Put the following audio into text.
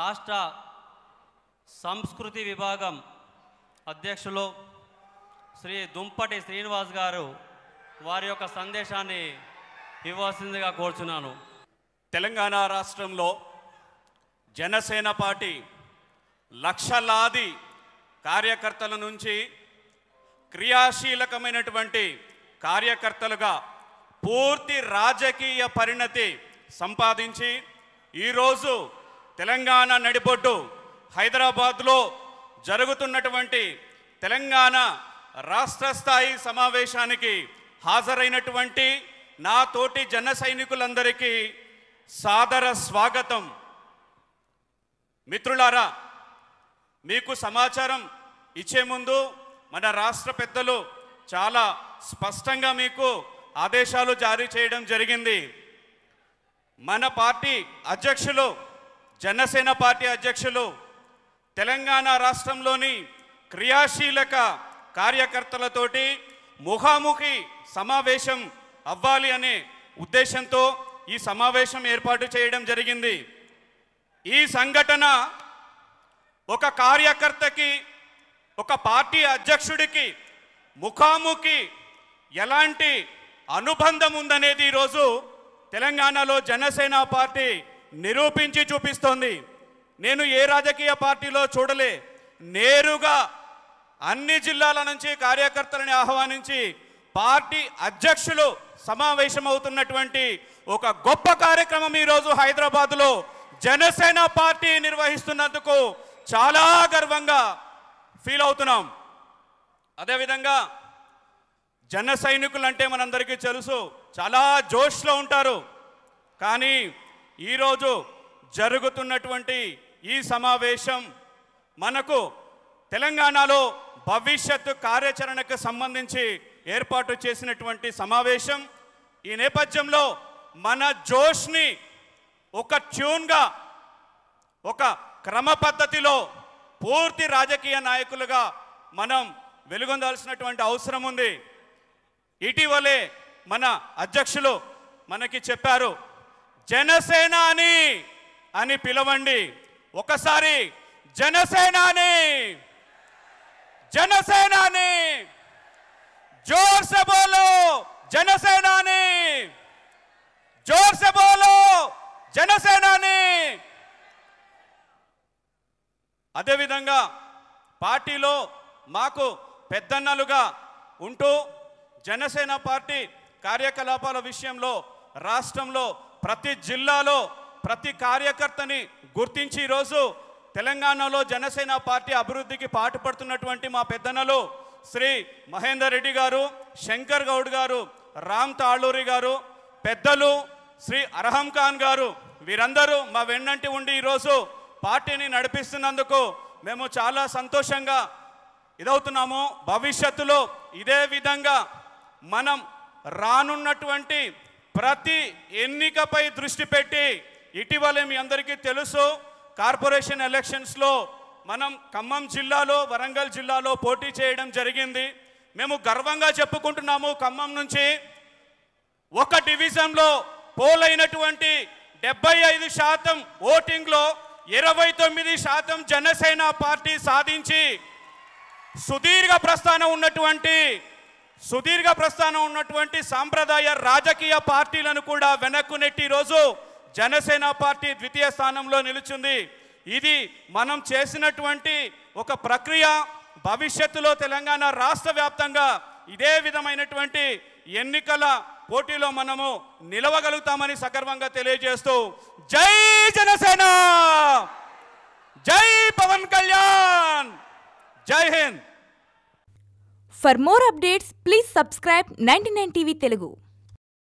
రాష్ట్ర సంస్కృతి విభాగం అధ్యక్షులు శ్రీ దుంపటి శ్రీనివాస్ గారు వారి యొక్క సందేశాన్ని ఇవ్వాల్సిందిగా కోరుచున్నాను తెలంగాణ రాష్ట్రంలో జనసేన పార్టీ లక్షలాది కార్యకర్తల నుంచి క్రియాశీలకమైనటువంటి కార్యకర్తలుగా పూర్తి రాజకీయ పరిణతి సంపాదించి ఈరోజు తెలంగాణ నడిబొడ్డు హైదరాబాద్లో జరుగుతున్నటువంటి తెలంగాణ రాష్ట్ర స్థాయి సమావేశానికి హాజరైనటువంటి నా తోటి జన సైనికులందరికీ సాదర స్వాగతం మిత్రులారా మీకు సమాచారం ఇచ్చే ముందు మన రాష్ట్ర పెద్దలు చాలా స్పష్టంగా మీకు ఆదేశాలు జారీ చేయడం జరిగింది మన పార్టీ అధ్యక్షులు జనసేన పార్టీ అధ్యక్షులు తెలంగాణ రాష్ట్రంలోని క్రియాశీలక కార్యకర్తలతోటి ముఖాముఖి సమావేశం అవ్వాలి అనే ఉద్దేశంతో ఈ సమావేశం ఏర్పాటు చేయడం జరిగింది ఈ సంఘటన ఒక కార్యకర్తకి ఒక పార్టీ అధ్యక్షుడికి ముఖాముఖి ఎలాంటి అనుబంధం ఉందనేది ఈరోజు తెలంగాణలో జనసేన పార్టీ నిరూపించి చూపిస్తోంది నేను ఏ రాజకీయ పార్టీలో చూడలే నేరుగా అన్ని జిల్లాల నుంచి కార్యకర్తలని ఆహ్వానించి పార్టీ అధ్యక్షులు సమావేశమవుతున్నటువంటి ఒక గొప్ప కార్యక్రమం ఈరోజు హైదరాబాద్లో జనసేన పార్టీ నిర్వహిస్తున్నందుకు చాలా గర్వంగా ఫీల్ అవుతున్నాం అదేవిధంగా జన సైనికులు అంటే మనందరికీ తెలుసు చాలా జోష్లో ఉంటారు కానీ ఈరోజు జరుగుతున్నటువంటి ఈ సమావేశం మనకు తెలంగాణలో భవిష్యత్తు కార్యాచరణకు సంబంధించి ఏర్పాటు చేసినటువంటి సమావేశం ఈ నేపథ్యంలో మన జోష్ని ఒక ట్యూన్గా ఒక క్రమ పద్ధతిలో పూర్తి రాజకీయ నాయకులుగా మనం వెలుగొందాల్సినటువంటి అవసరం ఉంది ఇటీవలే మన అధ్యక్షులు మనకి చెప్పారు జనసేన అని అని పిలవండి ఒకసారి జనసేనాని జనసేనాని జోర్ జనసేనాని జోర్ జనసేనాని అదేవిధంగా పార్టీలో మాకు పెద్దన్నలుగా ఉంటూ జనసేన పార్టీ కార్యకలాపాల విషయంలో రాష్ట్రంలో ప్రతి జిల్లాలో ప్రతి కార్యకర్తని గుర్తించి ఈరోజు తెలంగాణలో జనసేన పార్టీ అభివృద్ధికి పాటుపడుతున్నటువంటి మా పెద్దనలు శ్రీ మహేందర్ రెడ్డి గారు శంకర్ గౌడ్ గారు రామ్ తాళూరి గారు పెద్దలు శ్రీ అర్హం ఖాన్ గారు వీరందరూ మా వెన్నంటి ఉండి ఈరోజు పార్టీని నడిపిస్తున్నందుకు మేము చాలా సంతోషంగా ఇదవుతున్నాము భవిష్యత్తులో ఇదే విధంగా మనం రానున్నటువంటి ప్రతి ఎన్నికపై దృష్టి పెట్టి ఇటీవలే మీ అందరికీ తెలుసు కార్పొరేషన్ ఎలక్షన్స్లో మనం ఖమ్మం జిల్లాలో వరంగల్ జిల్లాలో పోటీ చేయడం జరిగింది మేము గర్వంగా చెప్పుకుంటున్నాము ఖమ్మం నుంచి ఒక డివిజన్లో అయినటువంటి డెబ్బై ఐదు శాతం ఓటింగ్లో ఇరవై తొమ్మిది శాతం జనసేన పార్టీ సాధించి సుదీర్ఘ ప్రస్థానం ఉన్నటువంటి సుదీర్ఘ ప్రస్థానం ఉన్నటువంటి సాంప్రదాయ రాజకీయ పార్టీలను కూడా వెనక్కు నెట్టి రోజు జనసేన పార్టీ ద్వితీయ స్థానంలో నిలుచుంది ఇది మనం చేసినటువంటి ఒక ప్రక్రియ భవిష్యత్తులో తెలంగాణ రాష్ట్ర వ్యాప్తంగా ఇదే విధమైనటువంటి ఎన్నికల పోటీలో మనము నిలవగలుగుతామని సగర్వంగా తెలియజేస్తూ జై జనసేన జై పవన్ కళ్యాణ్ జై Hind for more updates please subscribe ninety nine TV Telugu